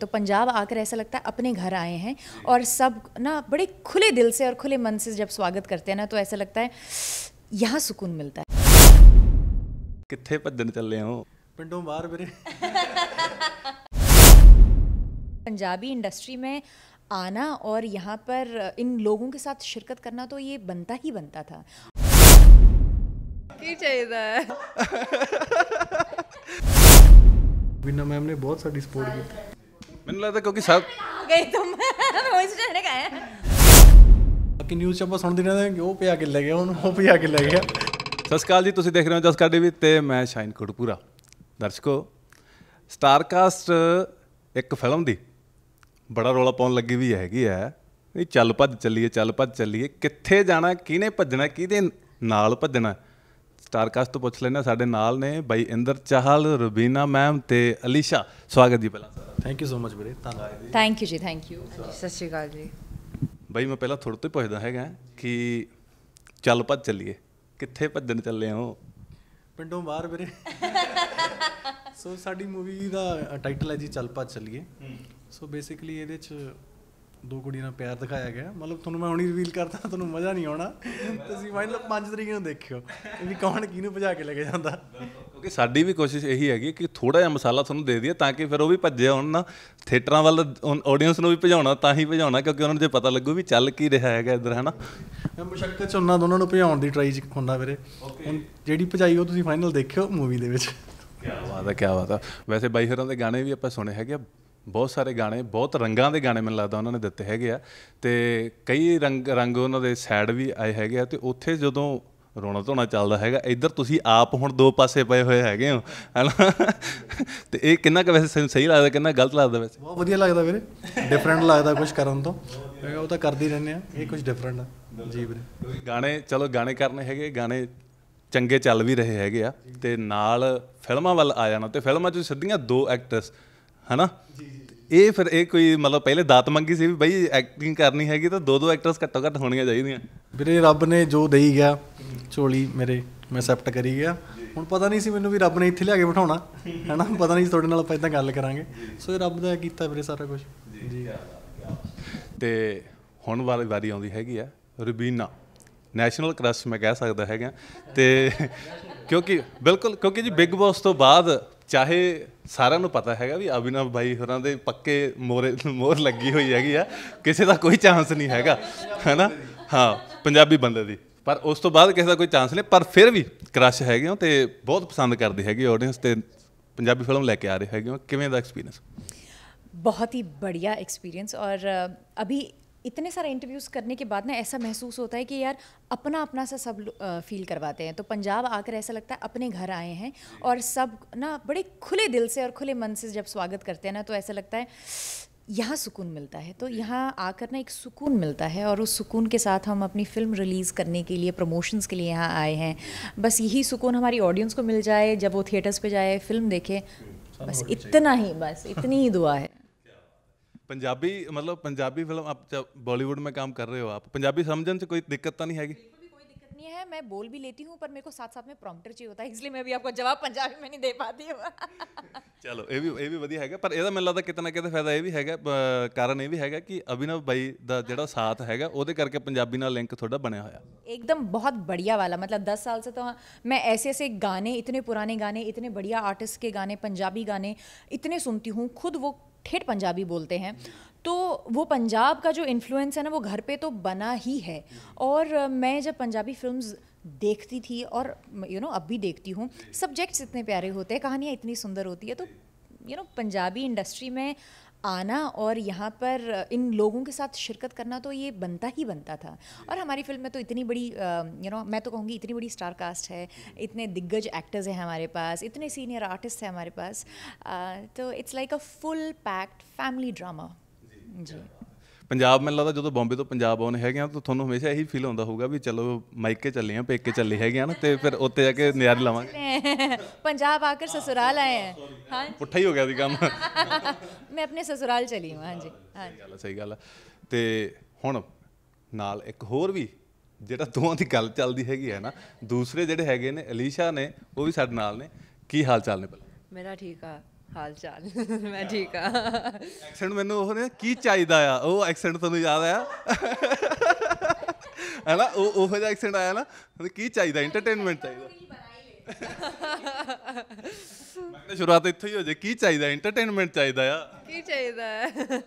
तो पंजाब आकर ऐसा लगता है अपने घर आए हैं और सब ना बड़े खुले दिल से और खुले मन से जब स्वागत करते हैं ना तो ऐसा लगता है यहाँ सुकून मिलता है कितने भजन रहे हो पिंडों बार मेरे पंजाबी इंडस्ट्री में आना और यहाँ पर इन लोगों के साथ शिरकत करना तो ये बनता ही बनता था ਕੀ ਚਾਹੀਦਾ ਹੈ ਬਿਨਾ ਮੈਮ ਨੇ ਬਹੁਤ ਮੈਨੂੰ ਲੱਗਦਾ ਕਿਉਂਕਿ ਸਭ ਗਈ ਤੁਮ ਰੋਇਸ ਨੇ ਗਾਇਆ ਬਾਕੀ ਨਿਊਜ਼ ਚ ਸੁਣਦੇ ਰਹਿੰਦੇ ਕਿ ਉਹ ਪਿਆ ਕੇ ਲੈ ਗਿਆ ਹੁਣ ਉਹ ਪਿਆ ਕੇ ਲੈ ਗਿਆ ਸਤਿ ਸ਼੍ਰੀ ਅਕਾਲ ਜੀ ਤੁਸੀਂ ਦੇਖ ਰਹੇ ਹੋ ਜਸ ਕਾਡੇ ਵੀ ਤੇ ਮੈਂ ਸ਼ਾਇਨ ਕੋਟਪੂਰਾ ਦਰਸ਼ਕੋ ਸਟਾਰਕਾਸਟ ਇੱਕ ਫਿਲਮ ਦੀ ਬੜਾ ਰੋਲਾ ਪਾਉਣ ਲੱਗੀ ਵੀ ਹੈਗੀ ਹੈ ਇਹ ਚੱਲ ਭੱਜ ਚੱਲੀਏ ਚੱਲ ਭੱਜ ਚੱਲੀਏ ਕਿੱਥੇ ਜਾਣਾ ਕਿਹਨੇ ਭੱਜਣਾ ਕਿਹਦੇ ਨਾਲ ਭੱਜਣਾ ਸਟਾਰਕਾਸਟ ਤੋਂ ਪੁੱਛ ਲੈਣਾ ਸਾਡੇ ਨਾਲ ਨੇ ਬਾਈ ਇੰਦਰ ਚਾਹਲ ਰਬੀਨਾ ਮੈਮ ਤੇ ਅਲੀਸ਼ਾ ਸਵਾਗਤ ਜੀ ਪਹਿਲਾਂ ਥੈਂਕ ਯੂ ਸੋ ਮਚ ਵੀਰੇ ਧੰਨਵਾਦ ਥੈਂਕ ਯੂ ਜੀ ਥੈਂਕ ਯੂ ਸਤਿ ਸ਼੍ਰੀ ਅਕਾਲ ਜੀ ਭਾਈ ਮੈਂ ਪਹਿਲਾਂ ਥੋੜੇ ਤੋਂ ਹੀ ਪੁੱਛਦਾ ਹੈਗਾ ਕਿ ਚੱਲ ਪੱਜ ਚੱਲੀਏ ਕਿੱਥੇ ਭੱਜਣ ਚੱਲੇ ਹੋ ਪਿੰਡੋਂ ਬਾਹਰ ਵੀਰੇ ਸੋ ਸਾਡੀ ਮੂਵੀ ਦਾ ਟਾਈਟਲ ਹੈ ਜੀ ਚੱਲ ਪੱਜ ਚੱਲੀਏ ਸੋ ਬੇਸਿਕਲੀ ਇਹਦੇ ਚ ਦੋ ਕੁੜੀਆਂ ਨਾਲ ਪਿਆਰ ਦਿਖਾਇਆ ਗਿਆ ਮਤਲਬ ਤੁਹਾਨੂੰ ਮੈਂ ਹੁਣੀ ਰਿਵੀਲ ਕਰਦਾ ਤੁਹਾਨੂੰ ਮਜ਼ਾ ਨਹੀਂ ਆਉਣਾ ਤੁਸੀਂ ਫਾਈਨਲ ਲਓ ਪੰਜ ਤਰੀਕੇ ਨੂੰ ਦੇਖਿਓ ਵੀ ਕੌਣ ਕਿਹਨੂੰ ਭਜਾ ਕੇ ਲੈ ਕੇ ਜਾਂਦਾ ਕਿਉਂਕਿ ਸਾਡੀ ਵੀ ਕੋਸ਼ਿਸ਼ ਇਹੀ ਹੈਗੀ ਕਿ ਥੋੜਾ ਜਿਹਾ ਮਸਾਲਾ ਤੁਹਾਨੂੰ ਦੇ ਦਈਏ ਤਾਂ ਕਿ ਫਿਰ ਉਹ ਵੀ ਭੱਜੇ ਹੁਣ ਨਾ ਥੀਏਟਰਾਂ ਵੱਲ ਆਡੀਅנס ਨੂੰ ਵੀ ਭਜਾਉਣਾ ਤਾਂ ਹੀ ਭਜਾਉਣਾ ਕਿਉਂਕਿ ਉਹਨਾਂ ਨੂੰ ਜੇ ਪਤਾ ਲੱਗੂ ਵੀ ਚੱਲ ਕੀ ਰਿਹਾ ਹੈਗਾ ਇੱਧਰ ਹਨਾ ਮੈਂ ਮੁਸ਼ਕਲ ਚ ਉਹਨਾਂ ਦੋਨਾਂ ਨੂੰ ਭਜਾਉਣ ਦੀ ਟਰਾਈ ਚ ਹੁੰਦਾ ਵੀਰੇ ਹੁਣ ਜਿਹੜੀ ਭਜਾਈ ਉਹ ਤੁਸੀਂ ਫਾਈਨਲ ਦੇਖਿਓ ਮੂਵੀ ਦੇ ਵਿੱਚ ਕੀ ਬਾਤ ਹੈ ਕੀ ਬਾਤ ਹੈ ਵੈਸੇ ਬਾਈ ਹਰਾਂ ਦੇ ਗਾਣੇ ਵੀ ਆਪਾਂ ਸੁਣੇ ਹੈਗੇ ਬਹੁਤ ਸਾਰੇ ਗਾਣੇ ਬਹੁਤ ਰੰਗਾਂ ਦੇ ਗਾਣੇ ਮੈਨੂੰ ਲੱਗਦਾ ਉਹਨਾਂ ਨੇ ਦਿੱਤੇ ਹੈਗੇ ਆ ਤੇ ਕਈ ਰੰਗ ਰੰਗ ਉਹਨਾਂ ਦੇ ਸਾਈਡ ਵੀ ਆਏ ਹੈਗੇ ਆ ਤੇ ਉੱਥੇ ਜਦੋਂ ਰੋਣਾ ਧੋਣਾ ਚੱਲਦਾ ਹੈਗਾ ਇੱਧਰ ਤੁਸੀਂ ਆਪ ਹੁਣ ਦੋ ਪਾਸੇ ਪਏ ਹੋਏ ਹੈਗੇ ਹੋ ਤੇ ਇਹ ਕਿੰਨਾ ਕੁ ਵੈਸੇ ਸਹੀ ਲੱਗਦਾ ਕਿੰਨਾ ਗਲਤ ਲੱਗਦਾ ਵੈਸੇ ਬਹੁਤ ਵਧੀਆ ਲੱਗਦਾ ਵੀਰੇ ਡਿਫਰੈਂਟ ਲੱਗਦਾ ਕੁਝ ਕਰਨ ਤੋਂ ਉਹ ਤਾਂ ਕਰਦੇ ਰਹਿੰਦੇ ਆ ਇਹ ਕੁਝ ਡਿਫਰੈਂਟ ਆ ਜੀ ਵੀਰੇ ਗਾਣੇ ਚਲੋ ਗਾਣੇ ਕਰਨੇ ਹੈਗੇ ਗਾਣੇ ਚੰਗੇ ਚੱਲ ਵੀ ਰਹੇ ਹੈਗੇ ਆ ਤੇ ਨਾਲ ਫਿਲਮਾਂ ਵੱਲ ਆ ਜਾਣਾ ਤੇ ਫਿਲਮਾਂ 'ਚ ਸਿੱਧੀਆਂ ਦੋ ਐਕਟਰਸ ਹਨਾ ਇਹ ਫਿਰ ਇਹ ਕੋਈ ਮਤਲਬ ਪਹਿਲੇ ਦਾਤ ਮੰਗੀ ਸੀ ਵੀ ਬਈ ਐਕਟਿੰਗ ਕਰਨੀ ਹੈਗੀ ਤਾਂ ਦੋ ਦੋ ਐਕਟਰਸ ਘੱਟੋ ਘੱਟ ਹੋਣੀਆਂ ਚਾਹੀਦੀਆਂ ਵੀਰੇ ਰੱਬ ਨੇ ਜੋ ਦੇਈ ਗਿਆ ਝੋਲੀ ਮੇਰੇ ਮੈਂ ਸੈਪਟ ਕਰੀ ਗਿਆ ਹੁਣ ਪਤਾ ਨਹੀਂ ਸੀ ਮੈਨੂੰ ਵੀ ਰੱਬ ਨੇ ਇੱਥੇ ਲਿਆ ਕੇ ਬਿਠਾਉਣਾ ਹੈਨਾ ਪਤਾ ਨਹੀਂ ਤੁਹਾਡੇ ਨਾਲ ਆਪਾਂ ਇਦਾਂ ਗੱਲ ਕਰਾਂਗੇ ਸੋ ਇਹ ਰੱਬ ਦਾ ਕੀਤਾ ਵੀਰੇ ਸਾਰਾ ਕੁਝ ਜੀ ਤੇ ਹੁਣ ਵਾਲੀ ਵਾਰੀ ਆਉਂਦੀ ਹੈਗੀ ਆ ਰੁਬੀਨਾ ਨੈਸ਼ਨਲ ਕ੍ਰਸ਼ ਮੈਂ ਕਹਿ ਸਕਦਾ ਹੈਗਾ ਤੇ ਕਿਉਂਕਿ ਬਿਲਕੁਲ ਕਿਉਂਕਿ ਜੀ ਬਿਗ ਬੌਸ ਤੋਂ ਬਾਅਦ ਚਾਹੇ ਸਾਰਿਆਂ ਨੂੰ ਪਤਾ ਹੈਗਾ ਵੀ ਅਬਿਨਵ ਭਾਈ ਹੋਰਾਂ ਦੇ ਪੱਕੇ ਮੋਰੇ ਮੋਰ ਲੱਗੀ ਹੋਈ ਹੈਗੀ ਆ ਕਿਸੇ ਦਾ ਕੋਈ ਚਾਂਸ ਨਹੀਂ ਹੈਗਾ ਹੈਨਾ ਹਾਂ ਪੰਜਾਬੀ ਬੰਦੇ ਦੀ ਪਰ ਉਸ ਤੋਂ ਬਾਅਦ ਕਿਸੇ ਦਾ ਕੋਈ ਚਾਂਸ ਨਹੀਂ ਪਰ ਫਿਰ ਵੀ ਕ੍ਰਸ਼ ਹੈਗੇ ਹੋ ਤੇ ਬਹੁਤ ਪਸੰਦ ਕਰਦੇ ਹੈਗੇ ਆਡੀਅנס ਤੇ ਪੰਜਾਬੀ ਫਿਲਮ ਲੈ ਕੇ ਆ ਰਹੇ ਹੈਗੇ ਹੋ ਕਿਵੇਂ ਦਾ ਐਕਸਪੀਰੀਅੰਸ ਬਹੁਤ ਹੀ ਬੜੀਆ ਐਕਸਪੀਰੀਅੰਸ ਔਰ ਅਭੀ इतने सारे इंटरव्यूज़ करने के बाद ना ऐसा महसूस होता है कि यार अपना अपना सा सब फील करवाते हैं तो पंजाब आकर ऐसा लगता है अपने घर आए हैं और सब ना बड़े खुले दिल से और खुले मन से जब स्वागत करते हैं ना तो ऐसा लगता है यहाँ सुकून मिलता है तो यहाँ आकर ना एक सुकून मिलता है और उस सुकून के साथ हम अपनी फिल्म रिलीज़ करने के लिए प्रमोशंस के लिए यहाँ आए हैं बस यही सुकून हमारी ऑडियंस को मिल जाए जब वो थिएटर्स पे जाए फिल्म देखे बस इतना ही बस इतनी ही दुआ है पंजाबी मतलब पंजाबी फिल्म आप जब बॉलीवुड में काम कर रहे हो आप पंजाबी समझन से कोई दिक्कत तो नहीं हैगी नहीं है मैं बोल भी लेती हूँ पर मेरे को साथ साथ में प्रॉम्प्टर चाहिए होता है इसलिए मैं भी आपको जवाब पंजाबी में नहीं दे पाती हूँ ਚਲੋ ਇਹ ਵੀ ਇਹ ਵੀ ਵਧੀਆ ਹੈਗਾ ਪਰ ਇਹਦਾ ਮੈਨੂੰ ਲੱਗਦਾ ਕਿਤੇ ਨਾ ਕਿਤੇ ਫਾਇਦਾ ਇਹ ਵੀ ਹੈਗਾ ਕਾਰਨ ਇਹ ਵੀ ਹੈਗਾ ਕਿ ਅਭਿਨਵ ਬਾਈ ਦਾ ਜਿਹੜਾ ਸਾਥ ਹੈਗਾ ਉਹਦੇ ਕਰਕੇ ਪੰਜਾਬੀ ਨਾਲ ਲਿੰਕ ਤੁਹਾਡਾ ਬਣਿਆ एकदम बहुत बढ़िया वाला मतलब दस साल से तो हाँ, मैं ऐसे ऐसे गाने इतने पुराने गाने इतने बढ़िया आर्टिस्ट के गाने पंजाबी गाने इतने सुनती हूँ खुद वो ठेठ पंजाबी बोलते हैं तो वो पंजाब का जो इन्फ्लुएंस है ना वो घर पे तो बना ही है और मैं जब पंजाबी फिल्म्स देखती थी और यू you नो know, अब भी देखती हूँ सब्जेक्ट्स इतने प्यारे होते हैं कहानियाँ इतनी सुंदर होती है तो you you know know, Punjabi industry में आना और यहाँ पर इन लोगों के साथ शिरकत करना तो ये बनता ही बनता था और हमारी फिल्म में तो इतनी बड़ी यू नो मैं तो कहूँगी इतनी बड़ी स्टार कास्ट है इतने दिग्गज एक्टर्स हैं हमारे पास इतने सीनियर आर्टिस्ट हैं हमारे पास तो it's like a full packed family drama जी ਪੰਜਾਬ ਮੈਨੂੰ ਲੱਗਦਾ ਜਦੋਂ ਬੰਬੇ ਤੋਂ ਪੰਜਾਬ ਆਉਣ ਹੈਗੇ ਆ ਤਾਂ ਤੁਹਾਨੂੰ ਹਮੇਸ਼ਾ ਇਹੀ ਫੀਲ ਹੁੰਦਾ ਹੋਊਗਾ ਵੀ ਚਲੋ ਮਾਈਕੇ ਚੱਲੇ ਆ ਪੇਕੇ ਚੱਲੇ ਹੈਗੇ ਆ ਨਾ ਤੇ ਫਿਰ ਉੱਤੇ ਜਾ ਕੇ ਨਿਆਰ ਲਾਵਾਂਗੇ ਪੰਜਾਬ ਆ ਕੇ ਸਸੁਰਾਲ ਆਏ ਆ ਹਾਂ ਪੁੱਠਾ ਹੀ ਹੋ ਗਿਆ ਸੀ ਕੰਮ ਮੈਂ ਆਪਣੇ ਸਸੁਰਾਲ ਚਲੀ ਹਾਂ ਹਾਂਜੀ ਹਾਂਜੀ ਗੱਲ ਸਹੀ ਗੱਲ ਆ ਤੇ ਹੁਣ ਨਾਲ ਇੱਕ ਹੋਰ ਵੀ ਜਿਹੜਾ ਦੋਵਾਂ ਦੀ ਗੱਲ ਚੱਲਦੀ ਹੈਗੀ ਹੈ ਨਾ ਦੂਸਰੇ ਜਿਹੜੇ ਹੈਗੇ ਨੇ ਅਲੀਸ਼ਾ ਨੇ ਉਹ ਵੀ ਸਾਡੇ ਨਾਲ ਨੇ ਕੀ ਹਾਲ ਚਾਲ ਨੇ ਪਹਿਲਾਂ ਮੇਰਾ ਠੀਕ ਆ ਹਾਲ ਚਾਲ ਮੈਂ ਠੀਕ ਆ ਐਕਸੈਂਟ ਮੈਨੂੰ ਉਹ ਨੇ ਕੀ ਚਾਹੀਦਾ ਆ ਉਹ ਐਕਸੈਂਟ ਤੁਹਾਨੂੰ ਯਾਦ ਆ ਹੈ ਨਾ ਉਹ ਉਹ ਜਿਹਾ ਐਕਸੈਂਟ ਆਇਆ ਨਾ ਕੀ ਚਾਹੀਦਾ ਐਂਟਰਟੇਨਮੈਂਟ ਚਾਹੀਦਾ ਮੈਂ ਤਾਂ ਸ਼ੁਰੂਆਤ ਇੱਥੋਂ ਹੀ ਹੋ ਜੇ ਕੀ ਚਾਹੀਦਾ ਐਂਟਰਟੇਨਮੈਂਟ ਚਾਹੀਦਾ ਆ ਕੀ ਚਾਹੀਦਾ ਹੈ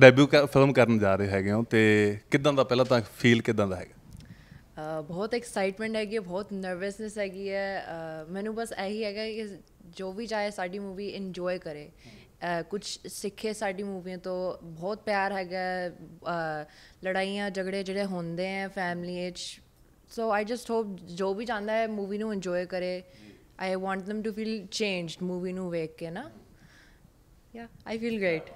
ਡੈਬਿਊ ਫਿਲਮ ਕਰਨ ਜਾ ਰਹੇ ਹੈਗੇ ਹਾਂ ਤੇ ਕਿਦਾਂ ਦਾ ਪਹਿਲਾਂ ਤਾਂ ਫੀਲ ਕਿਦਾਂ ਦਾ ਹੈਗਾ ਬਹੁਤ ਐਕਸਾਈਟਮੈਂਟ ਹੈਗੀ ਹੈ ਬਹੁਤ ਨਰਵਸਨੈਸ ਹੈਗੀ ਹੈ ਮੈਨੂੰ ਬਸ ਇਹੀ ਹੈਗਾ ਕਿ ਜੋ ਵੀ ਜਾਏ ਸਾਡੀ ਮੂਵੀ ਇੰਜੋਏ ਕਰੇ ਕੁਝ ਸਿੱਖੇ ਸਾਡੀ ਮੂਵੀਆਂ ਤੋਂ ਬਹੁਤ ਪਿਆਰ ਹੈਗਾ ਲੜਾਈਆਂ ਝਗੜੇ ਜਿਹੜੇ ਹੁੰਦੇ ਆ ਫੈਮਿਲੀ ਵਿੱਚ ਸੋ ਆਈ ਜਸਟ ਹੋਪ ਜੋ ਵੀ ਜਾਂਦਾ ਹੈ ਮੂਵੀ ਨੂੰ ਇੰਜੋਏ ਕਰੇ I want them to feel changed movie ਨੂੰ ਵੇਖ ਕੇ ਨਾ ਯਾ ਆਈ ਫੀਲ ਗ੍ਰੇਟ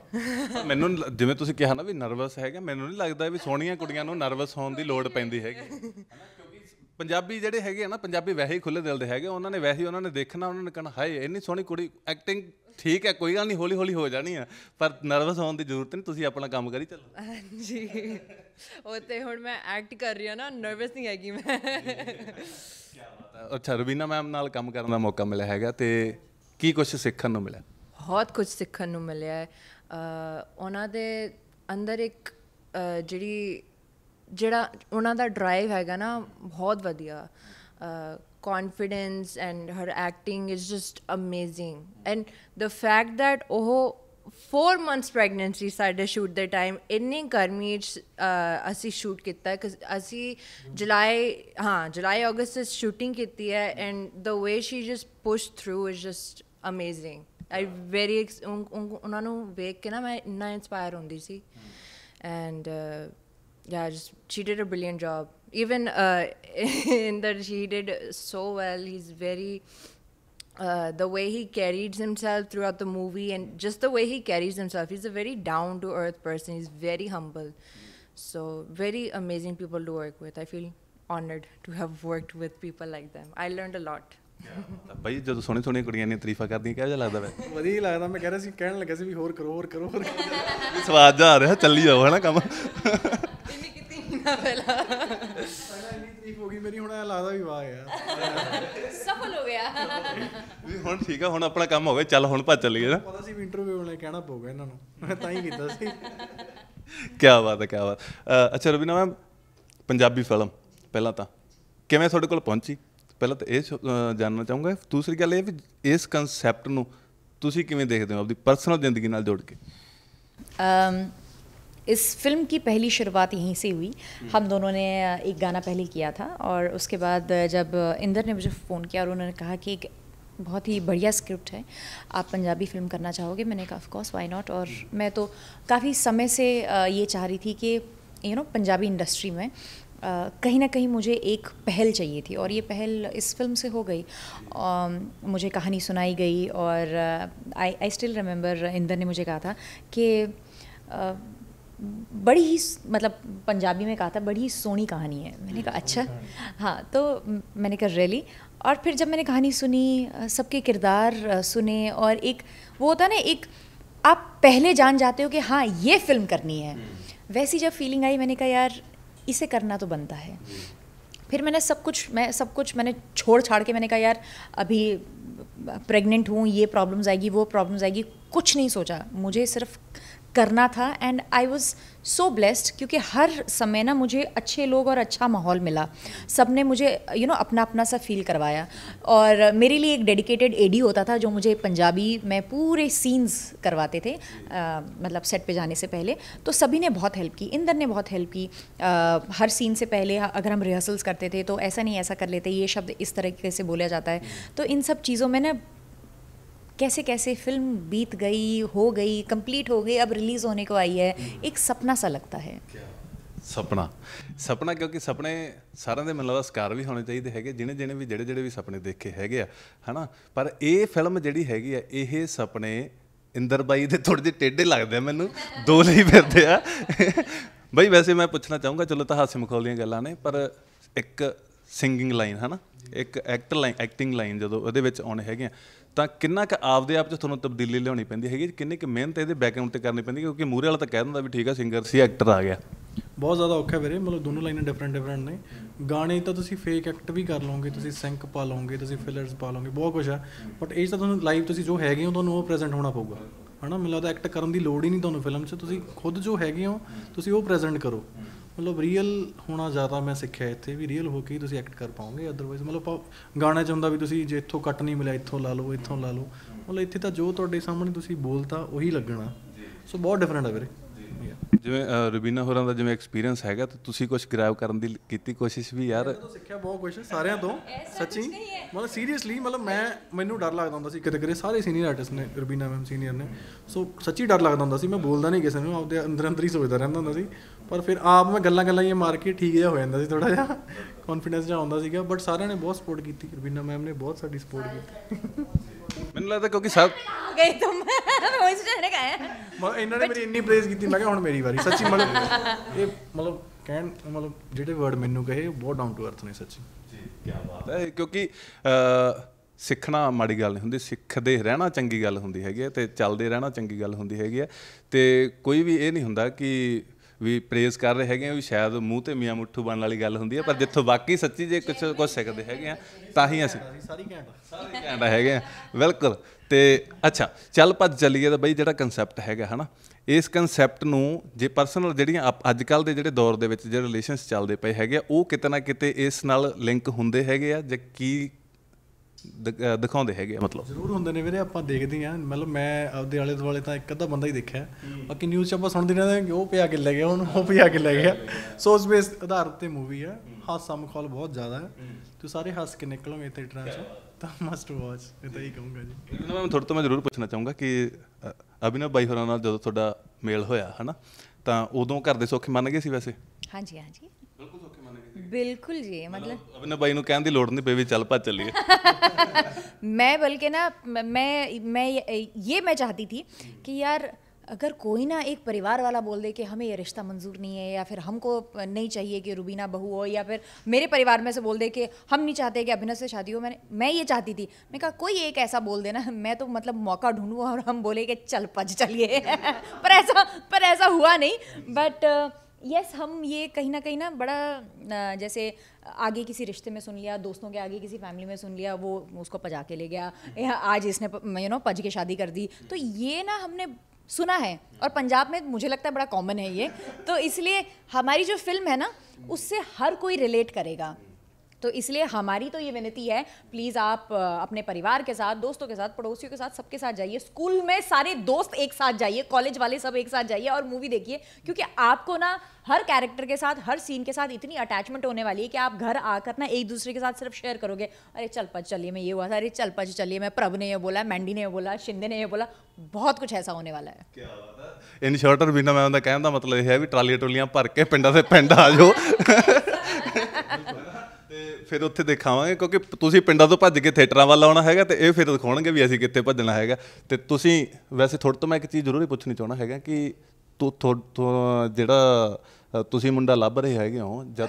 ਮੈਨੂੰ ਜਿਵੇਂ ਤੁਸੀਂ ਕਿਹਾ ਨਾ ਵੀ ਨਰਵਸ ਹੈਗਾ ਮੈਨੂੰ ਨਹੀਂ ਲੱਗਦਾ ਵੀ ਸੋਹਣੀਆਂ ਕੁੜੀਆਂ ਨੂੰ ਨਰਵਸ ਹੋਣ ਦੀ ਲੋੜ ਪੈਂਦੀ ਹੈਗੀ ਪੰਜਾਬੀ ਜਿਹੜੇ ਹੈਗੇ ਆ ਨਾ ਪੰਜਾਬੀ ਵੈਸੇ ਹੀ ਖੁੱਲੇ ਦਿਲ ਦੇ ਹੈਗੇ ਉਹਨਾਂ ਨੇ ਵੈਸੇ ਹੀ ਉਹਨਾਂ ਨੇ ਦੇਖਣਾ ਉਹਨਾਂ ਨੇ ਕਹਿਣਾ ਹਾਏ ਇੰਨੀ ਸੋਹਣੀ ਕੁੜੀ ਐਕਟਿੰਗ ਠੀਕ ਹੈ ਕੋਈ ਗੱਲ ਨਹੀਂ ਹੌਲੀ ਹੌਲੀ ਹੋ ਜਾਣੀ ਆ ਪਰ ਨਰਵਸ ਹੋਣ ਦੀ ਜ਼ਰੂਰਤ ਨਹੀਂ ਤੁਸੀਂ ਆਪਣਾ ਕੰਮ ਕਰੀ ਚੱਲੋ ਹਾਂਜੀ ਉਹ ਤੇ ਹੁਣ ਮੈਂ ਐਕਟ ਕਰ ਰਹੀ ਆ ਨਾ ਨਰਵਸ ਨਹੀਂ ਹੈਗੀ ਮੈਂ ਅੱਛਾ ਰਵੀਨਾ ਮੈਮ ਨਾਲ ਕੰਮ ਕਰਨ ਦਾ ਮੌਕਾ ਮਿਲਿਆ ਹੈਗਾ ਤੇ ਕੀ ਕੁਝ ਸਿੱਖਣ ਨੂੰ ਮਿਲਿਆ ਬਹੁਤ ਕੁਝ ਸਿੱਖਣ ਨੂੰ ਮਿਲਿਆ ਹੈ ਉਹਨਾਂ ਦੇ ਅੰਦਰ ਇੱਕ ਜਿਹੜੀ ਜਿਹੜਾ ਉਹਨਾਂ ਦਾ ਡਰਾਈਵ ਹੈਗਾ ਨਾ ਬਹੁਤ ਵਧੀਆ confidence and her acting is just amazing and the fact that ਉਹ 4 ਮੰਥਸ ਪ੍ਰੈਗਨੈਂਸੀ ਸਾਡੇ ਸ਼ੂਟ ਦੇ ਟਾਈਮ ਇੰਨੀ ਗਰਮੀ ਚ ਅਸੀਂ ਸ਼ੂਟ ਕੀਤਾ ਕਿ ਅਸੀਂ ਜੁਲਾਈ ਹਾਂ ਜੁਲਾਈ ਅਗਸਟ ਚ ਸ਼ੂਟਿੰਗ ਕੀਤੀ ਹੈ and the way she just push through is just amazing I very ਉਹਨਾਂ ਨੂੰ ਵੇਖ ਕੇ ਨਾ ਮੈਂ ਇੰਨਾ ਇਨਸਪਾਇਰ ਹੁੰਦੀ ਸੀ yeah just she did a brilliant job even uh, in that she did so well he's very uh, the way he carries himself throughout the movie and just the way he carries himself he's a very down to earth person he's very humble so very amazing people to work with i feel honored to have worked with people like them i learned a lot ਭਾਈ ਜਦੋਂ ਸੋਹਣੀ ਸੋਹਣੀ ਕੁੜੀਆਂ ਨੇ ਤਾਰੀਫਾਂ ਕਰਦੀਆਂ ਕਿਹੋ ਜਿਹਾ ਲੱਗਦਾ ਵੈ ਵਧੀਆ ਲੱਗਦਾ ਮੈਂ ਕਹਿ ਰਿਹਾ ਸੀ ਕਹਿਣ ਲੱਗਾ ਸੀ ਵੀ ਹੋਰ ਕਰੋ ਹੋਰ ਕਰੋ ਹੋਰ ਸਵਾਦ ਜਾ ਰਿਹਾ ਚੱਲੀ ਜਾਓ ਹਨਾ ਕੰਮ ਇੰਨੀ ਕੀਤੀ ਨਾ ਪਹਿਲਾਂ ਪਹਿਲਾਂ ਇੰਨੀ ਤਾਰੀਫ ਹੋ ਗਈ ਮੇਰੀ ਹੁਣ ਆ ਲੱਗਦਾ ਵੀ ਵਾਹ ਯਾਰ ਸਫਲ ਹੋ ਗਿਆ ਵੀ ਹੁਣ ਠੀਕ ਆ ਹੁਣ ਆਪਣਾ ਕੰਮ ਹੋ ਗਿਆ ਚੱਲ ਹੁਣ ਭੱਜ ਚੱਲੀਏ ਨਾ ਪਤਾ ਸੀ ਵੀ ਇੰਟਰਵਿਊ ਵਾਲੇ ਕਹਿਣਾ ਪਊਗਾ ਇਹਨਾਂ ਨੂੰ ਮੈਂ ਤਾਂ ਹੀ ਕੀਤਾ ਸੀ ਕੀ ਬਾਤ ਹੈ ਕੀ ਬਾਤ ਅੱਛਾ ਰਬੀਨਾ ਮੈਮ ਪੰਜਾਬੀ ਫਿਲਮ ਪਹਿਲਾਂ ਤਾਂ ਕਿਵੇਂ ਤੁਹਾਡੇ ਕੋਲ ਪਹੁੰਚੀ ਪਹਿਲਾਂ ਤਾਂ ਇਹ ਜਾਨਣਾ ਚਾਹੂੰਗਾ ਦੂਸਰੀ ਗੱਲ ਇਹ ਵੀ ਇਸ ਕਨਸੈਪਟ ਨੂੰ ਤੁਸੀਂ ਕਿਵੇਂ ਦੇਖਦੇ ਹੋ ਆਪਣੀ ਪਰਸਨਲ ਜ਼ਿੰਦਗੀ ਨਾਲ ਜੋੜ ਕੇ इस फिल्म की पहली शुरुआत यहीं से हुई हम दोनों ने एक गाना पहले किया था और उसके बाद जब इंदर ने मुझे फ़ोन किया और उन्होंने कहा कि एक बहुत ही बढ़िया स्क्रिप्ट है आप पंजाबी फिल्म करना चाहोगे मैंने कहा ऑफकोर्स वाई नॉट और मैं तो काफ़ी समय से ये चाह रही थी कि यू नो पंजाबी इंडस्ट्री में कहीं ना कहीं मुझे एक पहल चाहिए थी और ये पहल इस फिल्म से हो गई मुझे कहानी सुनाई गई और I I still remember Inder ने मुझे कहा था कि बड़ी ही मतलब पंजाबी में कहा था बड़ी ही सोनी कहानी है मैंने कहा अच्छा हाँ तो मैंने कहा रैली और फिर जब मैंने कहानी सुनी सबके किरदार सुने और एक वो होता ना एक आप पहले जान जाते हो कि हाँ ये फिल्म करनी है हम्म। वैसी जब फीलिंग आई मैंने कहा यार इसे करना तो बनता है फिर मैंने सब कुछ मैं सब कुछ मैंने छोड़ छाड़ के मैंने कहा यार अभी प्रेग्नेंट हूँ ये प्रॉब्लम्स आएगी वो प्रॉब्लम्स आएगी कुछ नहीं सोचा मुझे सिर्फ करना था and I was so blessed क्योंकि हर समय ना मुझे अच्छे लोग और अच्छा माहौल मिला सब ने मुझे यू you नो know, अपना अपना सा फील करवाया और मेरे लिए एक डेडिकेटेड एडी होता था जो मुझे पंजाबी में पूरे सीन्स करवाते थे आ, मतलब सेट पे जाने से पहले तो सभी ने बहुत हेल्प की इंदर ने बहुत हेल्प की आ, हर सीन से पहले अगर हम रिहर्सल्स करते थे तो ऐसा नहीं ऐसा कर लेते ये शब्द इस तरीके से बोला जाता है तो इन सब चीज़ों में ना कैसे कैसे फिल्म बीत गई हो गई कंप्लीट हो गई अब रिलीज़ होने को आई है एक सपना सा लगता है ਸਪਨਾ ਸਪਨਾ ਕਿਉਂਕਿ ਸਪਨੇ ਸਾਰਿਆਂ ਦੇ ਮਨ ਸਕਾਰ ਵੀ ਹੋਣੇ ਚਾਹੀਦੇ ਹੈਗੇ ਜਿਨੇ ਜਿਨੇ ਵੀ ਜਿਹੜੇ ਜਿਹੜੇ ਵੀ ਸਪਨੇ ਦੇਖੇ ਹੈਗੇ ਆ ਹਨਾ ਪਰ ਇਹ ਫਿਲਮ ਜਿਹੜੀ ਹੈਗੀ ਆ ਇਹ ਸਪਨੇ ਇੰਦਰਬਾਈ ਦੇ ਥੋੜੇ ਜਿਹੇ ਟੇਡੇ ਲੱਗਦੇ ਆ ਮੈਨੂੰ ਦੋ ਲਈ ਫਿਰਦੇ ਆ ਬਈ ਵੈਸੇ ਮੈਂ ਪੁੱਛਣਾ ਚਾਹੂੰਗਾ ਚਲੋ ਤਾਂ ਹਾਸੇ ਮਖੌਲ ਦੀਆਂ ਗੱਲਾਂ ਨੇ ਪਰ ਇੱਕ ਸਿੰਗਿੰਗ ਲਾਈਨ ਹਨਾ ਇੱਕ ਐਕਟ ਲਾਈਨ ਐਕਟਿੰਗ ਲਾਈਨ ਜਦੋਂ ਉਹਦੇ ਵਿੱਚ ਆਉਣੇ ਹੈਗੇ ਆ ਤਾਂ ਕਿੰਨਾ ਕ ਆਪਦੇ ਆਪ 'ਚ ਤੁਹਾਨੂੰ ਤਬਦੀਲੀ ਲਿਆਉਣੀ ਪੈਂਦੀ ਹੈਗੀ ਕਿੰਨੇ ਕ ਮਿਹਨਤ ਇਹਦੇ ਬੈਕਗ੍ਰਾਉਂਡ ਤੇ ਕਰਨੀ ਪੈਂਦੀ ਕਿਉਂਕਿ ਮੂਰੇ ਵਾਲਾ ਤਾਂ ਕਹਿ ਦਿੰਦਾ ਵੀ ਠੀਕ ਆ ਸਿੰਗਰ ਸੀ ਐਕਟਰ ਆ ਗਿਆ ਬਹੁਤ ਜ਼ਿਆਦਾ ਔਖਾ ਵੀਰੇ ਮਤਲਬ ਦੋਨੋਂ ਲਾਈਨਾਂ ਡਿਫਰੈਂਟ ਡਿਫਰੈਂਟ ਨੇ ਗਾਣੇ ਤਾਂ ਤੁਸੀਂ ਫੇਕ ਐਕਟ ਵੀ ਕਰ ਲਓਗੇ ਤੁਸੀਂ ਸਿੰਕ ਪਾ ਲਓਗੇ ਤੁਸੀਂ ਫਿਲਰਸ ਪਾ ਲਓਗੇ ਬਹੁਤ ਕੁਝ ਆ ਬਟ ਇਹ ਤਾਂ ਤੁਹਾਨੂੰ ਲਾਈਵ ਤੁਸੀਂ ਜੋ ਹੈਗੇ ਹੋ ਤੁਹਾਨੂੰ ਉਹ ਪ੍ਰੈਜ਼ੈਂਟ ਹੋਣਾ ਪਊਗਾ ਹਨਾ ਮੈਨੂੰ ਲੱਗਦਾ ਐਕਟ ਕਰਨ ਦੀ ਲੋੜ ਹੀ ਨਹੀਂ ਤੁਹਾਨੂੰ ਫਿਲਮ 'ਚ ਤੁਸੀਂ ਖੁਦ ਜੋ ਹੈਗੇ ਹੋ ਤੁਸੀਂ ਉਹ ਪ੍ਰੈਜ਼ੈਂਟ ਕਰੋ ਮਤਲਬ ਰੀਅਲ ਹੋਣਾ ਜ਼ਿਆਦਾ ਮੈਂ ਸਿੱਖਿਆ ਇੱਥੇ ਵੀ ਰੀਅਲ ਹੋ ਕੇ ਤੁਸੀਂ ਐਕਟ ਕਰ ਪਾਓਗੇ ਅਦਰਵਾਈਜ਼ ਮਤਲਬ ਗਾਣੇ 'ਚ ਹੁੰਦਾ ਵੀ ਤੁਸੀਂ ਜੇ ਇੱਥੋਂ ਕੱਟ ਨਹੀਂ ਮਿਲਿਆ ਇੱਥੋਂ ਲਾ ਲਓ ਇੱਥੋਂ ਲਾ ਲਓ ਮਤਲਬ ਇੱਥੇ ਤਾਂ ਜੋ ਤੁਹਾਡੇ ਸਾਹਮਣੇ ਤੁਸੀਂ ਬੋਲਤਾ ਉਹੀ ਲੱਗਣਾ ਸੋ ਬਹੁਤ ਡਿਫਰੈਂਟ ਆ ਵੀਰੇ ਜਿਵੇਂ ਰਬੀਨਾ ਹੋਰਾਂ ਦਾ ਜਿਵੇਂ ਐਕਸਪੀਰੀਅੰਸ ਹੈਗਾ ਤੇ ਤੁਸੀਂ ਕੁਝ ਗ੍ਰੈਬ ਕਰਨ ਦੀ ਕੀਤੀ ਕੋਸ਼ਿਸ਼ ਵੀ ਯਾਰ ਸਿੱਖਿਆ ਬਹੁਤ ਕੁਝ ਸਾਰਿਆਂ ਤੋਂ ਸੱਚੀ ਮਤਲਬ ਸੀਰੀਅਸਲੀ ਮਤਲਬ ਮੈਂ ਮੈਨੂੰ ਡਰ ਲੱਗਦਾ ਹੁੰਦਾ ਸੀ ਕਿਤੇ ਕਰੇ ਸਾਰੇ ਸੀਨੀਅਰ ਆਰਟਿਸਟ ਨੇ ਰਬੀਨਾ ਮੈਮ ਸੀਨੀਅਰ ਨੇ ਸੋ ਸੱਚੀ ਡਰ ਲੱਗਦਾ ਹੁੰਦਾ ਸੀ ਮੈਂ ਬੋਲਦਾ ਨਹੀਂ ਕਿਸੇ ਨੂੰ ਆਪਦੇ ਅੰਦਰ ਅੰਦਰ ਹੀ ਸੋਚਦਾ ਰਹਿੰਦਾ ਹੁੰਦਾ ਸੀ ਪਰ ਫਿਰ ਆਪ ਮੈਂ ਗੱਲਾਂ ਗੱਲਾਂ ਇਹ ਮਾਰ ਕੇ ਠੀਕ ਜਿਹਾ ਹੋ ਜਾਂਦਾ ਸੀ ਥੋੜਾ ਜਿਹਾ ਕੌਨਫੀਡੈਂਸ ਜਿਹਾ ਆਉਂਦਾ ਸੀਗਾ ਬਟ ਸਾਰਿਆਂ ਨੇ ਬਹੁਤ ਸਪੋਰਟ ਕੀਤੀ ਰਵੀਨਾ ਮੈਮ ਨੇ ਬਹੁਤ ਸਾਡੀ ਸਪੋਰਟ ਕੀਤੀ ਮੈਨੂੰ ਲੱਗਦਾ ਕਿਉਂਕਿ ਸਭ ਗਈ ਤੁਮ ਰੋਇਸ ਗਏ ਮੈਂ ਇਹਨਾਂ ਨੇ ਮੇਰੀ ਇੰਨੀ ਪ੍ਰੇਜ਼ ਕੀਤੀ ਮੈਂ ਕਿਹਾ ਹੁਣ ਮੇਰੀ ਵਾਰੀ ਸੱਚੀ ਮਤਲਬ ਇਹ ਮਤਲਬ ਕਹਿਣ ਮਤਲਬ ਜਿਹੜੇ ਵਰਡ ਮੈਨੂੰ ਕਹੇ ਬਹੁਤ ਡਾਊਨ ਟੂ ਅਰਥ ਨੇ ਸੱਚੀ ਜੀ ਕੀ ਬਾਤ ਹੈ ਕਿਉਂਕਿ ਸਿੱਖਣਾ ਮਾੜੀ ਗੱਲ ਨਹੀਂ ਹੁੰਦੀ ਸਿੱਖਦੇ ਰਹਿਣਾ ਚੰਗੀ ਗੱਲ ਹੁੰਦੀ ਹੈਗੀ ਹੈ ਤੇ ਚੱਲਦੇ ਰਹਿਣਾ ਚੰਗੀ ਗੱਲ ਹੁੰਦੀ ਹੈਗੀ ਹੈ ਤੇ ਕੋਈ ਵੀ ਇਹ ਨਹੀਂ ਹੁੰਦਾ ਕਿ ਵੀ ਪ੍ਰੇਜ਼ ਕਰ ਰਹੇ ਹੈਗੇ ਆ ਵੀ ਸ਼ਾਇਦ ਮੂੰਹ ਤੇ ਮੀਆਂ ਮੁੱਠੂ ਬਣਨ ਵਾਲੀ ਗੱਲ ਹੁੰਦੀ ਹੈ ਪਰ ਜਿੱਥੋਂ ਬਾਕੀ ਸੱਚੀ ਜੇ ਕੁਝ ਕੁਝ ਸਿੱਖਦੇ ਹੈਗੇ ਆ ਤਾਂ ਹੀ ਅਸੀਂ ਸਾਰੀ ਘੈਂਟ ਸਾਰੀ ਘੈਂਟ ਹੈਗੇ ਆ ਬਿਲਕੁਲ ਤੇ ਅੱਛਾ ਚੱਲ ਪੱਜ ਚੱਲੀਏ ਤਾਂ ਬਈ ਜਿਹੜਾ ਕਨਸੈਪਟ ਹੈਗਾ ਹਨਾ ਇਸ ਕਨਸੈਪਟ ਨੂੰ ਜੇ ਪਰਸਨਲ ਜਿਹੜੀਆਂ ਅੱਜ ਕੱਲ ਦੇ ਜਿਹੜੇ ਦੌਰ ਦੇ ਵਿੱਚ ਜਿਹੜੇ ਰਿਲੇਸ਼ਨਸ ਚੱਲਦੇ ਪਏ ਹੈਗੇ ਆ ਉਹ ਕਿਤੇ ਨਾ ਕਿਤੇ ਇਸ ਨਾਲ ਲਿੰਕ ਹੁੰਦੇ ਹੈਗੇ ਆ ਜਾਂ ਕੀ ਦਿਖਾਉਂਦੇ ਹੈਗੇ ਮਤਲਬ ਜ਼ਰੂਰ ਹੁੰਦੇ ਨੇ ਵੀਰੇ ਆਪਾਂ ਦੇਖਦੇ ਆ ਮਤਲਬ ਮੈਂ ਆਪਦੇ ਆਲੇ ਦੁਆਲੇ ਤਾਂ ਇੱਕ ਅੱਧਾ ਬੰਦਾ ਹੀ ਦੇਖਿਆ ਬਾਕੀ ਨਿਊਜ਼ 'ਚ ਆਪਾਂ ਸੁਣਦੇ ਰਹਿੰਦੇ ਕਿ ਉਹ ਪਿਆ ਕੇ ਲੈ ਗਿਆ ਉਹਨੂੰ ਉਹ ਪਿਆ ਕੇ ਲੈ ਗਿਆ ਸੋ ਉਸ ਬੇਸ ਆਧਾਰ ਤੇ ਮੂਵੀ ਹੈ ਹਾਸਾ ਮਖੌਲ ਬਹੁਤ ਜ਼ਿਆਦਾ ਹੈ ਤੂੰ ਸਾਰੇ ਹੱਸ ਕੇ ਨਿਕਲੋਗੇ ਇੱਥੇ ਟ੍ਰਾਂਸ ਤਾਂ ਮਸਟ ਵਾਚ ਇਹ ਤਾਂ ਹੀ ਕਹੂੰਗਾ ਜੀ ਨਾ ਮੈਂ ਥੋੜਾ ਤੋਂ ਮੈਂ ਜ਼ਰੂਰ ਪੁੱਛਣਾ ਚਾਹੂੰਗਾ ਕਿ ਅਭਿਨਵ ਬਾਈ ਹੋਰਾਂ ਨਾਲ ਜਦੋਂ ਤੁਹਾਡਾ ਮੇਲ ਹੋਇਆ ਹਨਾ ਤਾਂ ਉਦੋਂ ਘਰ ਦੇ ਸੌਖੇ ਮੰਨ ਗਏ ਸੀ ਵੈਸੇ ਹਾਂਜੀ ਹਾਂਜੀ ਬਿਲਕੁਲ ਸੌਖੇ ਮੰਨ ਗਏ ਬਿਲਕੁਲ ਜੀ ਮਤਲਬ ਆਪਣੇ ਬਾਈ ਨੂੰ ਕਹਿਣ ਦੀ ਲੋੜ ਨਹੀਂ ਪਈ ਚੱਲ ਪਾ ਚੱਲੀਏ मैं बल्कि ना मैं मैं ये मैं चाहती थी कि यार अगर कोई ना एक परिवार वाला बोल दे कि हमें ये रिश्ता मंजूर नहीं है या फिर हमको नहीं चाहिए कि रुबीना बहू हो या फिर मेरे परिवार में से बोल दे कि हम नहीं चाहते कि अभिनव से शादी हो मैंने मैं ये चाहती थी मैं कहा कोई एक ऐसा बोल देना मैं तो मतलब मौका ढूंढूँ और हम बोले कि चल पज चलिए पर ऐसा पर ऐसा हुआ नहीं बट यस yes, हम ये कहीं ना कहीं ना बड़ा जैसे आगे किसी रिश्ते में सुन लिया दोस्तों के आगे किसी फैमिली में सुन लिया वो उसको पजा के ले गया हम्म। या आज इसने यू नो पज के शादी कर दी तो ये ना हमने सुना है और पंजाब में मुझे लगता है बड़ा कॉमन है ये तो इसलिए हमारी जो फिल्म है ना उससे हर कोई रिलेट करेगा तो इसलिए हमारी तो ये विनती है प्लीज़ आप अपने परिवार के साथ दोस्तों के साथ पड़ोसियों के साथ सबके साथ जाइए स्कूल में सारे दोस्त एक साथ जाइए कॉलेज वाले सब एक साथ जाइए और मूवी देखिए क्योंकि आपको ना हर कैरेक्टर के साथ हर सीन के साथ इतनी अटैचमेंट होने वाली है कि आप घर आकर ना एक दूसरे के साथ सिर्फ शेयर करोगे अरे चल पच चलिए मैं ये हुआ था अरे चल पच चलिए मैं प्रभ ने ये बोला मैंडी ने ये बोला शिंदे ने ये बोला बहुत कुछ ऐसा होने वाला है इन ਬਾਤ ਹੈ ਇਨ मैं ਬਿਨਾ ਮੈਂ मतलब ਕਹਿਣ है भी ਇਹ ਹੈ भर के पिंडा से पिंड आ जाओ ਤੇ ਫਿਰ ਉੱਥੇ ਦਿਖਾਵਾਂਗੇ ਕਿਉਂਕਿ ਤੁਸੀਂ ਪਿੰਡਾਂ ਤੋਂ ਭੱਜ ਕੇ ਥੀਏਟਰਾਂ ਵੱਲ ਆਉਣਾ ਹੈਗਾ ਤੇ ਇਹ ਫਿਰ ਦਿਖਾਉਣਗੇ ਵੀ ਅਸੀਂ ਕਿੱਥੇ ਭੱਜਣਾ ਹੈਗਾ ਤੇ ਤੁਸੀਂ ਵੈਸੇ ਥੋੜਾ ਤੋਂ ਮੈਂ ਇੱਕ ਚੀਜ਼ ਜ਼ਰੂਰੀ ਪੁੱਛਣੀ ਚਾਹਣਾ ਹੈਗਾ ਕਿ ਤੋ ਜਿਹੜਾ ਤੁਸੀਂ ਮੁੰਡਾ ਲੱਭ ਰਹੇ ਹੈਗੇ ਹੋ ਜਦ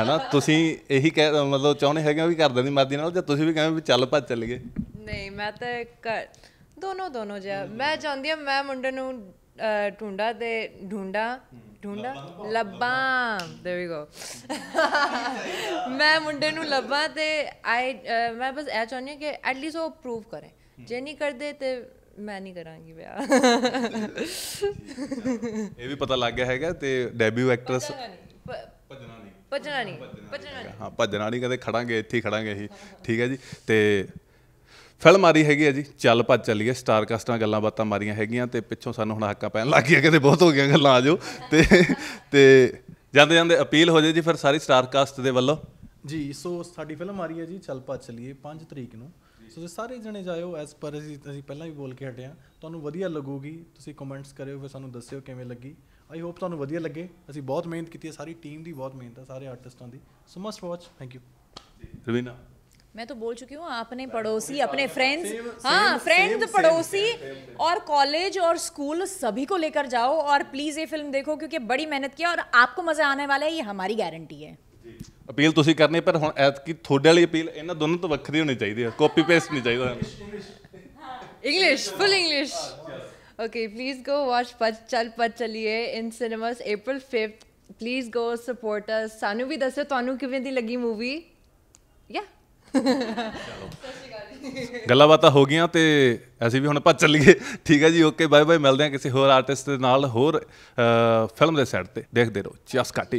ਹਨਾ ਤੁਸੀਂ ਇਹੀ ਕਹਿ ਮਤਲਬ ਚਾਹੁੰਦੇ ਹੈਗੇ ਹੋ ਵੀ ਕਰ ਦੇਣੀ ਮਰਦੀ ਨਾਲ ਜਾਂ ਤੁਸੀਂ ਵੀ ਕਹਿੰਦੇ ਵੀ ਚੱਲ ਭੱਜ ਚੱਲੀਏ ਨਹੀਂ ਮੈਂ ਤਾਂ ਦੋਨੋਂ ਦੋਨੋਂ ਜਿਆ ਮੈਂ ਚਾਹੁੰਦੀ ਆ ਮੈਂ ਮੁੰਡੇ ਨੂੰ ਟੁੰਡਾ ਤੇ ਢੂੰਡਾ ਢੂੰਡਾ ਲੱਭਾਂ देयर वी गो ਮੈਂ ਮੁੰਡੇ ਨੂੰ ਲੱਭਾਂ ਤੇ ਆਈ ਮੈਂ ਬਸ ਇਹ ਚਾਹੁੰਦੀ ਕਿ ਐਟ ਲੀਸਟ ਉਹ ਪ੍ਰੂਵ ਕਰੇ ਜੇ ਨਹੀਂ ਕਰਦੇ ਤੇ ਮੈਂ ਨਹੀਂ ਕਰਾਂਗੀ ਵਿਆਹ ਇਹ ਵੀ ਪਤਾ ਲੱਗ ਗਿਆ ਹੈਗਾ ਤੇ ਡੈਬਿਊ ਐਕਟਰਸ ਭਜਣਾ ਨਹੀਂ ਭਜਣਾ ਨਹੀਂ ਭਜਣਾ ਨਹੀਂ ਹਾਂ ਭਜਣਾ ਨਹੀਂ ਕਦੇ ਖੜਾਂਗੇ ਇੱਥੇ ਖੜਾਂਗੇ ਅਸੀਂ ਠੀਕ ਹੈ ਜੀ ਤੇ ਫਿਲਮ ਆ ਰਹੀ ਹੈਗੀ ਆ ਜੀ ਚੱਲ ਪਾ ਚੱਲੀਏ ਸਟਾਰ ਕਾਸਟਾਂ ਗੱਲਾਂ ਬਾਤਾਂ ਮਾਰੀਆਂ ਹੈਗੀਆਂ ਤੇ ਪਿੱਛੋਂ ਸਾਨੂੰ ਹੁਣ ਹੱਕਾ ਪੈਣ ਲੱਗ ਗਿਆ ਕਿਤੇ ਬਹੁਤ ਹੋ ਗਿਆ ਗੱਲਾਂ ਆਜੋ ਤੇ ਤੇ ਜਾਂਦੇ ਜਾਂਦੇ ਅਪੀਲ ਹੋ ਜੇ ਜੀ ਫਿਰ ਸਾਰੀ ਸਟਾਰ ਕਾਸਟ ਦੇ ਵੱਲੋਂ ਜੀ ਸੋ ਸਾਡੀ ਫਿਲਮ ਆ ਰਹੀ ਹੈ ਜੀ ਚੱਲ ਪਾ ਚੱਲੀਏ 5 ਤਰੀਕ ਨੂੰ ਸੋ ਸਾਰੇ ਜਣੇ ਜਾਇਓ ਐਸ ਪਰ ਅਸੀਂ ਪਹਿਲਾਂ ਵੀ ਬੋਲ ਕੇ ਹਟੇ ਆ ਤੁਹਾਨੂੰ ਵਧੀਆ ਲੱਗੂਗੀ ਤੁਸੀਂ ਕਮੈਂਟਸ ਕਰਿਓ ਫਿਰ ਸਾਨੂੰ ਦੱਸਿਓ ਕਿਵੇਂ ਲੱਗੀ ਆਈ ਹੋਪ ਤੁਹਾਨੂੰ ਵਧੀਆ ਲੱਗੇ ਅਸੀਂ ਬਹੁਤ ਮਿਹਨਤ ਕੀਤੀ ਹੈ ਸਾਰੀ ਟੀਮ ਦੀ ਬਹੁਤ ਮਿਹਨਤ ਹੈ ਸਾਰੇ ਆਰਟਿਸਟਾਂ ਦੀ so must watch thank you Raveena मैं तो बोल चुकी हूँ आपने पड़ोसी अपने फ्रेंड्स हाँ फ्रेंड पड़ोसी और कॉलेज और स्कूल सभी को लेकर जाओ और प्लीज ये फिल्म देखो क्योंकि बड़ी मेहनत की और आपको मजा आने वाला है ये हमारी गारंटी है ਅਪੀਲ ਤੁਸੀਂ ਕਰਨੀ ਪਰ ਹੁਣ ਐਤ ਐਤਕੀ ਤੁਹਾਡੇ ਵਾਲੀ ਅਪੀਲ ਇਹਨਾਂ ਦੋਨੋਂ ਤੋਂ ਵੱਖਰੀ ਹੋਣੀ ਚਾਹੀਦੀ ਹੈ ਕਾਪੀ ਪੇਸਟ ਨਹੀਂ ਚਾਹੀਦਾ ਹਾਂ English full English okay please go watch ਪਚ ਚਲ ਪਚ ਚਲੀਏ in cinemas April 5th please go support us ਸਾਨੂੰ ਵੀ ਦੱਸੋ ਤੁਹਾਨੂੰ ਕਿਵੇਂ ਦੀ ਲੱਗੀ ਮੂਵੀ ਯਾ ਗੱਲਾਂ ਬਾਤਾਂ ਹੋ ਗਈਆਂ ਤੇ ਅਸੀਂ ਵੀ ਹੁਣ ਭੱਜ ਚੱਲੀਏ ਠੀਕ ਹੈ ਜੀ ਓਕੇ ਬਾਏ ਬਾਏ ਮਿਲਦੇ ਹਾਂ ਕਿਸੇ ਹੋਰ ਆਰਟਿਸਟ ਦੇ ਨਾਲ ਹੋਰ ਫਿਲਮ ਦੇ ਸੈੱਟ ਤੇ ਦੇਖਦੇ ਰਹੋ ਚਸ ਕਾਟੀ